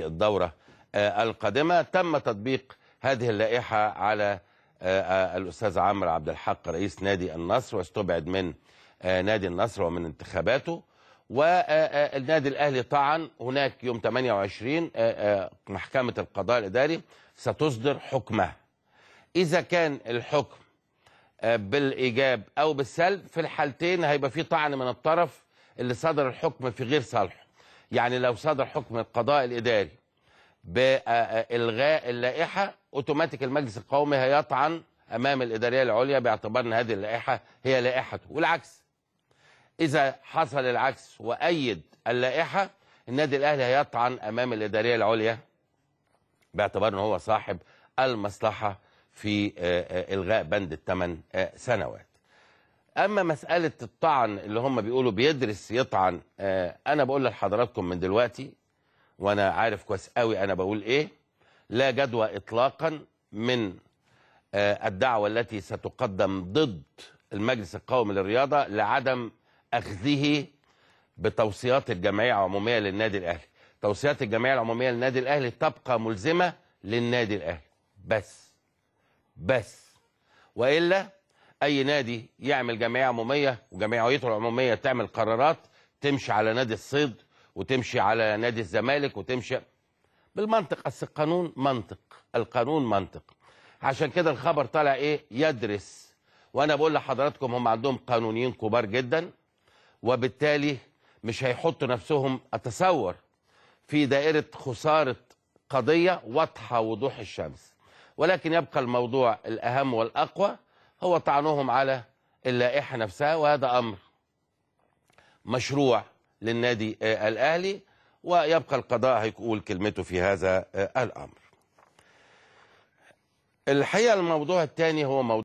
الدورة آه، القادمة تم تطبيق هذه اللائحة على آه، آه، الأستاذ عمرو عبد الحق رئيس نادي النصر واستبعد من نادي النصر ومن انتخاباته والنادي الأهلي طعن هناك يوم 28 محكمة القضاء الإداري ستصدر حكمها إذا كان الحكم بالإيجاب أو بالسلب في الحالتين هيبقى في طعن من الطرف اللي صدر الحكم في غير صالحه يعني لو صدر حكم القضاء الإداري بإلغاء اللائحة أوتوماتيك المجلس القومي هيطعن أمام الإدارية العليا باعتبار أن هذه اللائحة هي لائحته والعكس إذا حصل العكس وأيد اللائحة النادي الأهلي هيطعن أمام الإدارية العليا باعتبار أنه هو صاحب المصلحة في آه، آه، إلغاء بند الثمان آه، سنوات اما مساله الطعن اللي هم بيقولوا بيدرس يطعن آه، انا بقول لحضراتكم من دلوقتي وانا عارف كويس قوي انا بقول ايه لا جدوى اطلاقا من آه، الدعوه التي ستقدم ضد المجلس القومي للرياضه لعدم اخذه بتوصيات الجمعيه العموميه للنادي الاهلي توصيات الجمعيه العموميه للنادي الاهلي تبقى ملزمه للنادي الاهلي بس بس والا اي نادي يعمل جمعيه عموميه وجمعيته العموميه تعمل قرارات تمشي على نادي الصيد وتمشي على نادي الزمالك وتمشي بالمنطق اصل القانون منطق القانون منطق عشان كده الخبر طالع ايه يدرس وانا بقول لحضراتكم هم عندهم قانونيين كبار جدا وبالتالي مش هيحطوا نفسهم اتصور في دائره خساره قضيه واضحه وضوح الشمس ولكن يبقى الموضوع الاهم والاقوى هو طعنهم على اللائحة نفسها وهذا أمر مشروع للنادي آه، الأهلي ويبقى القضاء هيقول كلمته في هذا آه، الأمر الحقيقة الموضوع الثاني هو موضوع